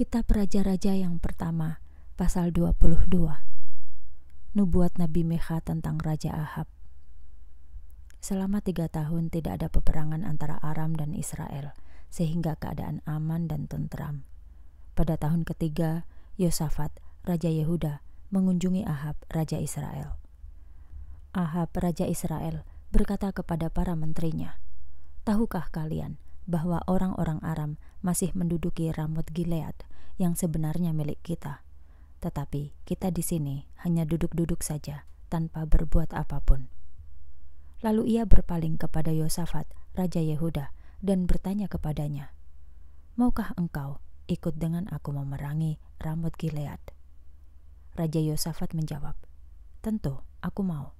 Kitab Raja-Raja yang pertama, pasal 22. Nubuat Nabi Meha tentang Raja Ahab. Selama tiga tahun tidak ada peperangan antara Aram dan Israel, sehingga keadaan aman dan tentram. Pada tahun ketiga, Yosafat, Raja Yehuda, mengunjungi Ahab, Raja Israel. Ahab, Raja Israel, berkata kepada para menterinya, Tahukah kalian bahwa orang-orang Aram masih menduduki Ramot Gilead yang sebenarnya milik kita. Tetapi kita di sini hanya duduk-duduk saja tanpa berbuat apapun. Lalu ia berpaling kepada Yosafat, Raja Yehuda, dan bertanya kepadanya, Maukah engkau ikut dengan aku memerangi Ramot Gilead? Raja Yosafat menjawab, Tentu, aku mau.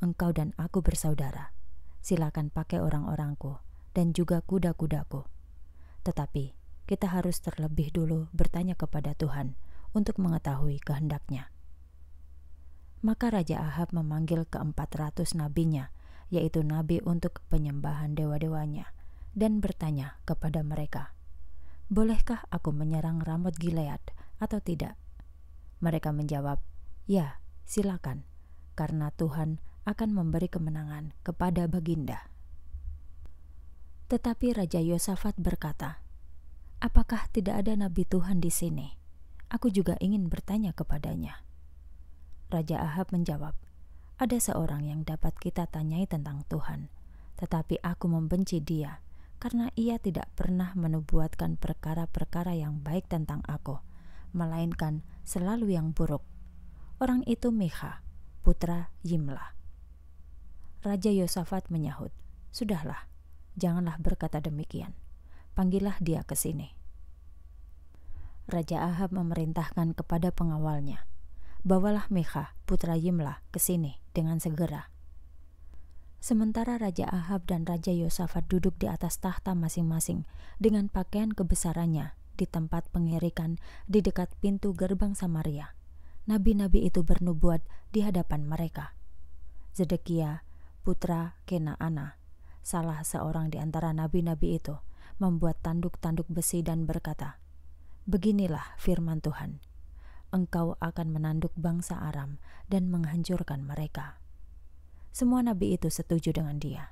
Engkau dan aku bersaudara. Silakan pakai orang-orangku dan juga kuda-kudaku. Tetapi kita harus terlebih dulu bertanya kepada Tuhan untuk mengetahui kehendaknya. Maka Raja Ahab memanggil keempat ratus nabinya, yaitu nabi untuk penyembahan dewa-dewanya, dan bertanya kepada mereka, Bolehkah aku menyerang Ramot Gilead atau tidak? Mereka menjawab, Ya, silakan, karena Tuhan akan memberi kemenangan kepada Baginda. Tetapi Raja Yosafat berkata, "Apakah tidak ada nabi Tuhan di sini? Aku juga ingin bertanya kepadanya." Raja Ahab menjawab, "Ada seorang yang dapat kita tanyai tentang Tuhan, tetapi aku membenci dia." karena ia tidak pernah menubuatkan perkara-perkara yang baik tentang aku, melainkan selalu yang buruk. Orang itu Miha, putra Yimlah. Raja Yosafat menyahut, "Sudahlah, janganlah berkata demikian. Panggillah dia ke sini. Raja Ahab memerintahkan kepada pengawalnya, "Bawalah Mecha, putra Yimlah, ke sini dengan segera." Sementara Raja Ahab dan Raja Yosafat duduk di atas tahta masing-masing dengan pakaian kebesarannya di tempat pengirikan di dekat pintu gerbang Samaria. Nabi-nabi itu bernubuat di hadapan mereka. Zedekia, putra Kenaana, salah seorang di antara nabi-nabi itu membuat tanduk-tanduk besi dan berkata, Beginilah firman Tuhan, engkau akan menanduk bangsa Aram dan menghancurkan mereka. Semua nabi itu setuju dengan dia.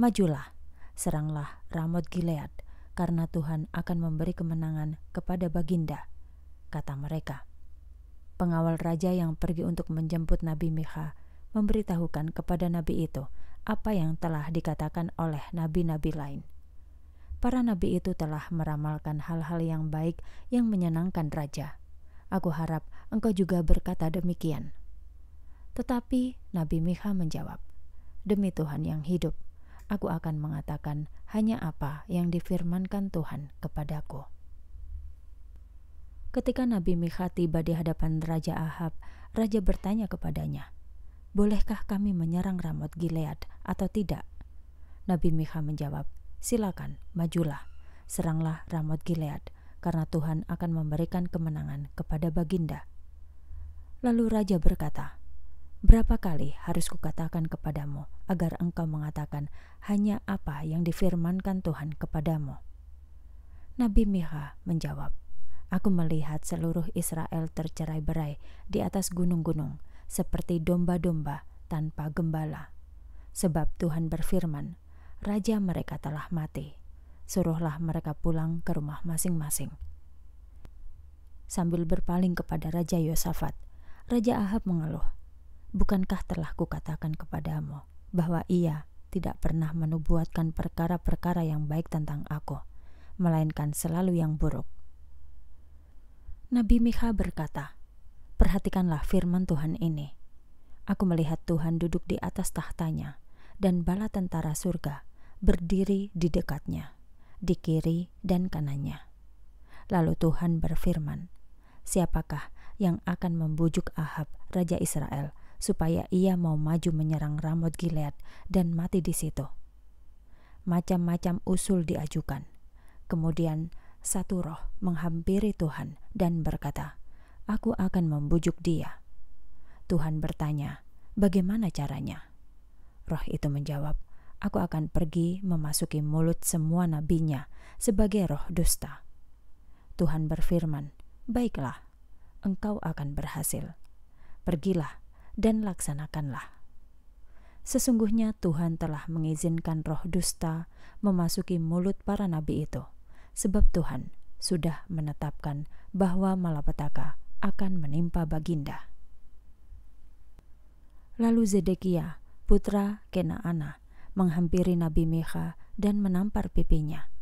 Majulah, seranglah Ramot Gilead, karena Tuhan akan memberi kemenangan kepada Baginda, kata mereka. Pengawal raja yang pergi untuk menjemput Nabi Miha memberitahukan kepada nabi itu apa yang telah dikatakan oleh nabi-nabi lain. Para nabi itu telah meramalkan hal-hal yang baik yang menyenangkan raja. Aku harap engkau juga berkata demikian. Tetapi Nabi Miha menjawab, "Demi Tuhan yang hidup, aku akan mengatakan hanya apa yang difirmankan Tuhan kepadaku." Ketika Nabi Miha tiba di hadapan Raja Ahab, Raja bertanya kepadanya, bolehkah kami menyerang Ramot Gilead atau tidak? Nabi Miha menjawab, silakan, majulah, seranglah Ramot Gilead, karena Tuhan akan memberikan kemenangan kepada Baginda. Lalu Raja berkata, Berapa kali harus kukatakan kepadamu agar engkau mengatakan hanya apa yang difirmankan Tuhan kepadamu? Nabi Miha menjawab, Aku melihat seluruh Israel tercerai-berai di atas gunung-gunung, seperti domba-domba tanpa gembala. Sebab Tuhan berfirman, Raja mereka telah mati, suruhlah mereka pulang ke rumah masing-masing. Sambil berpaling kepada Raja Yosafat, Raja Ahab mengeluh, Bukankah telah kukatakan kepadamu bahwa ia tidak pernah menubuatkan perkara-perkara yang baik tentang aku, melainkan selalu yang buruk. Nabi Mikha berkata, Perhatikanlah firman Tuhan ini. Aku melihat Tuhan duduk di atas tahtanya, dan bala tentara surga berdiri di dekatnya, di kiri dan kanannya. Lalu Tuhan berfirman, Siapakah yang akan membujuk Ahab, Raja Israel, supaya ia mau maju menyerang Ramot Gilead dan mati di situ? Macam-macam usul diajukan. Kemudian satu roh menghampiri Tuhan dan berkata, aku akan membujuk dia. Tuhan bertanya, bagaimana caranya? Roh itu menjawab, aku akan pergi memasuki mulut semua nabinya sebagai roh dusta. Tuhan berfirman, baiklah, engkau akan berhasil. Pergilah dan laksanakanlah. Sesungguhnya Tuhan telah mengizinkan roh dusta memasuki mulut para nabi itu, sebab Tuhan sudah menetapkan bahwa malapetaka akan menimpa Baginda. Lalu Zedekia, putra Kenaana, menghampiri Nabi Mika dan menampar pipinya.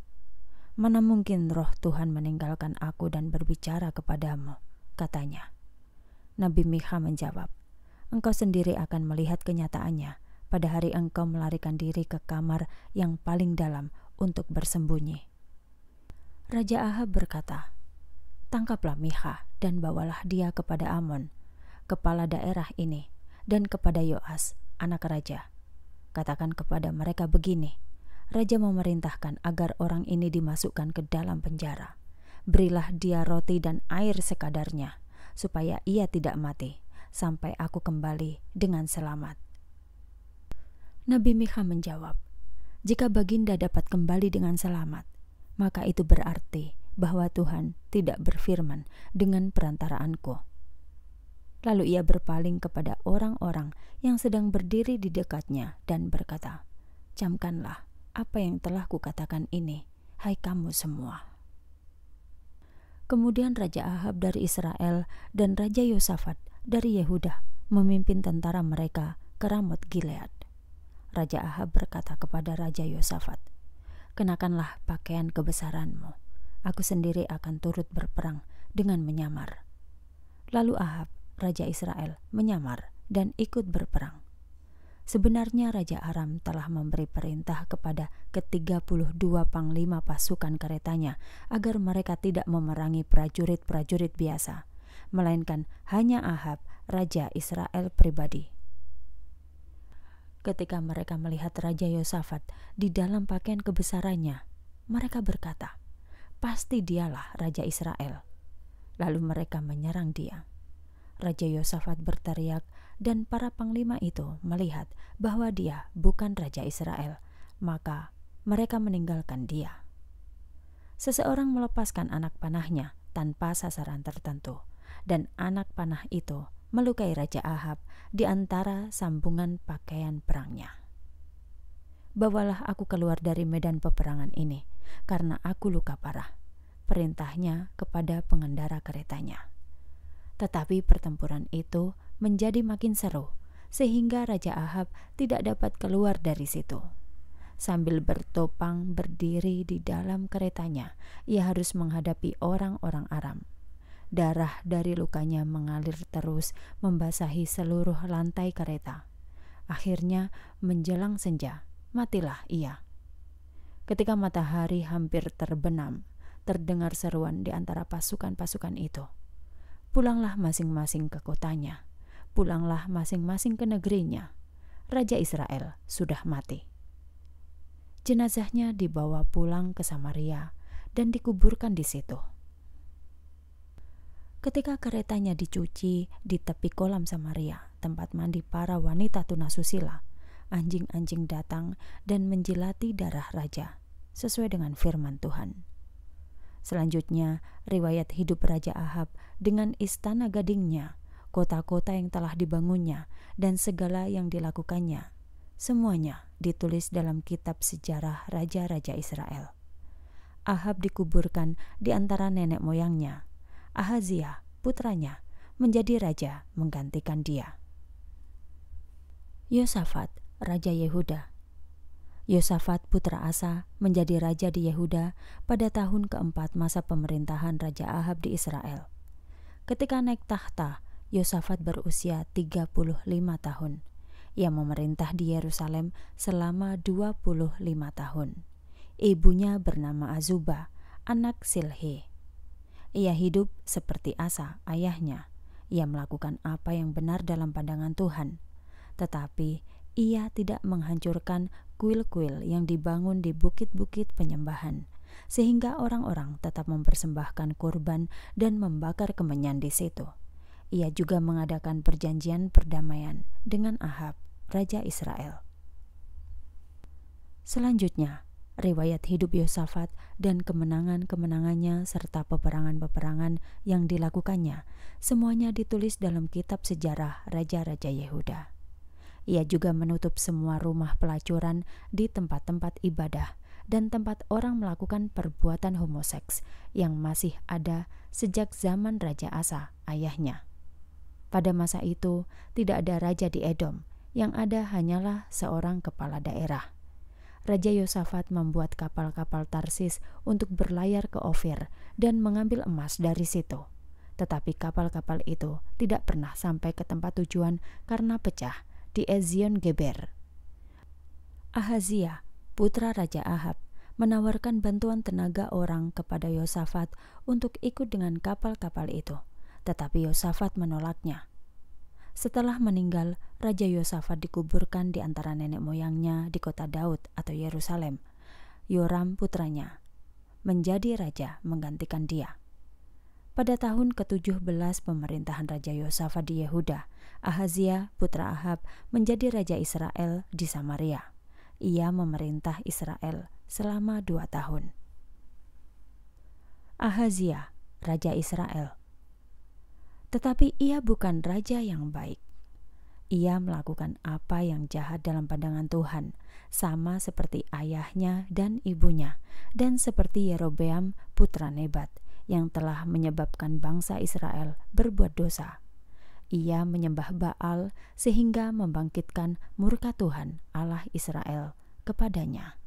Mana mungkin roh Tuhan meninggalkan aku dan berbicara kepadamu, katanya. Nabi Mika menjawab, engkau sendiri akan melihat kenyataannya pada hari engkau melarikan diri ke kamar yang paling dalam untuk bersembunyi. Raja Ahab berkata, Tangkaplah Miha dan bawalah dia kepada Amon, kepala daerah ini, dan kepada Yoas, anak raja. Katakan kepada mereka begini, Raja memerintahkan agar orang ini dimasukkan ke dalam penjara. Berilah dia roti dan air sekadarnya, supaya ia tidak mati, sampai aku kembali dengan selamat. Nabi Miha menjawab, jika Baginda dapat kembali dengan selamat, maka itu berarti bahwa Tuhan tidak berfirman dengan perantaraanku. Lalu ia berpaling kepada orang-orang yang sedang berdiri di dekatnya dan berkata, "Camkanlah apa yang telah kukatakan ini, hai kamu semua." Kemudian Raja Ahab dari Israel dan Raja Yosafat dari Yehuda memimpin tentara mereka ke Ramot Gilead. Raja Ahab berkata kepada Raja Yosafat, "Kenakanlah pakaian kebesaranmu." aku sendiri akan turut berperang dengan menyamar. Lalu Ahab, raja Israel, menyamar dan ikut berperang. Sebenarnya Raja Aram telah memberi perintah kepada ke-32 panglima pasukan keretanya agar mereka tidak memerangi prajurit-prajurit biasa, melainkan hanya Ahab, Raja Israel pribadi. Ketika mereka melihat Raja Yosafat di dalam pakaian kebesarannya, mereka berkata, pasti dialah Raja Israel. Lalu mereka menyerang dia. Raja Yosafat berteriak dan para panglima itu melihat bahwa dia bukan Raja Israel, maka mereka meninggalkan dia. Seseorang melepaskan anak panahnya tanpa sasaran tertentu, dan anak panah itu melukai Raja Ahab di antara sambungan pakaian perangnya. Bawalah aku keluar dari medan peperangan ini, karena aku luka parah. Perintahnya kepada pengendara keretanya. Tetapi pertempuran itu menjadi makin seru, sehingga Raja Ahab tidak dapat keluar dari situ. Sambil bertopang berdiri di dalam keretanya, ia harus menghadapi orang-orang Aram. Darah dari lukanya mengalir terus, membasahi seluruh lantai kereta. Akhirnya, menjelang senja, matilah ia. Ketika matahari hampir terbenam, terdengar seruan di antara pasukan-pasukan itu. Pulanglah masing-masing ke kotanya, pulanglah masing-masing ke negerinya. Raja Israel sudah mati. Jenazahnya dibawa pulang ke Samaria dan dikuburkan di situ. Ketika keretanya dicuci di tepi kolam Samaria, tempat mandi para wanita tunasusila, anjing-anjing datang dan menjilati darah raja sesuai dengan firman Tuhan. Selanjutnya, riwayat hidup Raja Ahab dengan istana gadingnya, kota-kota yang telah dibangunnya, dan segala yang dilakukannya. Semuanya ditulis dalam kitab sejarah Raja-Raja Israel. Ahab dikuburkan di antara nenek moyangnya. Ahaziah putranya, menjadi raja menggantikan dia. Yosafat, Raja Yehuda, Yosafat putra Asa menjadi raja di Yehuda pada tahun keempat masa pemerintahan Raja Ahab di Israel. Ketika naik tahta, Yosafat berusia 35 tahun. Ia memerintah di Yerusalem selama 25 tahun. Ibunya bernama Azuba, anak Silhe. Ia hidup seperti Asa, ayahnya. Ia melakukan apa yang benar dalam pandangan Tuhan. Tetapi ia tidak menghancurkan kuil-kuil yang dibangun di bukit-bukit penyembahan, sehingga orang-orang tetap mempersembahkan kurban dan membakar kemenyan di situ. Ia juga mengadakan perjanjian perdamaian dengan Ahab, raja Israel. Selanjutnya, riwayat hidup Yosafat dan kemenangan-kemenangannya serta peperangan-peperangan yang dilakukannya, semuanya ditulis dalam kitab sejarah raja-raja Yehuda. Ia juga menutup semua rumah pelacuran di tempat-tempat ibadah dan tempat orang melakukan perbuatan homoseks yang masih ada sejak zaman Raja Asa, ayahnya. Pada masa itu, tidak ada raja di Edom, yang ada hanyalah seorang kepala daerah. Raja Yosafat membuat kapal-kapal Tarsis untuk berlayar ke Ofir dan mengambil emas dari situ. Tetapi kapal-kapal itu tidak pernah sampai ke tempat tujuan karena pecah di Ezion Geber. Ahazia, putra Raja Ahab, menawarkan bantuan tenaga orang kepada Yosafat untuk ikut dengan kapal-kapal itu, tetapi Yosafat menolaknya. Setelah meninggal, Raja Yosafat dikuburkan di antara nenek moyangnya di kota Daud atau Yerusalem. Yoram putranya menjadi raja menggantikan dia pada tahun ke-17 pemerintahan Raja Yosafat di Yehuda, Ahazia putra Ahab menjadi raja Israel di Samaria. Ia memerintah Israel selama dua tahun. Ahazia, raja Israel. Tetapi ia bukan raja yang baik. Ia melakukan apa yang jahat dalam pandangan Tuhan, sama seperti ayahnya dan ibunya, dan seperti Yerobeam putra Nebat, yang telah menyebabkan bangsa Israel berbuat dosa. Ia menyembah Baal sehingga membangkitkan murka Tuhan Allah Israel kepadanya.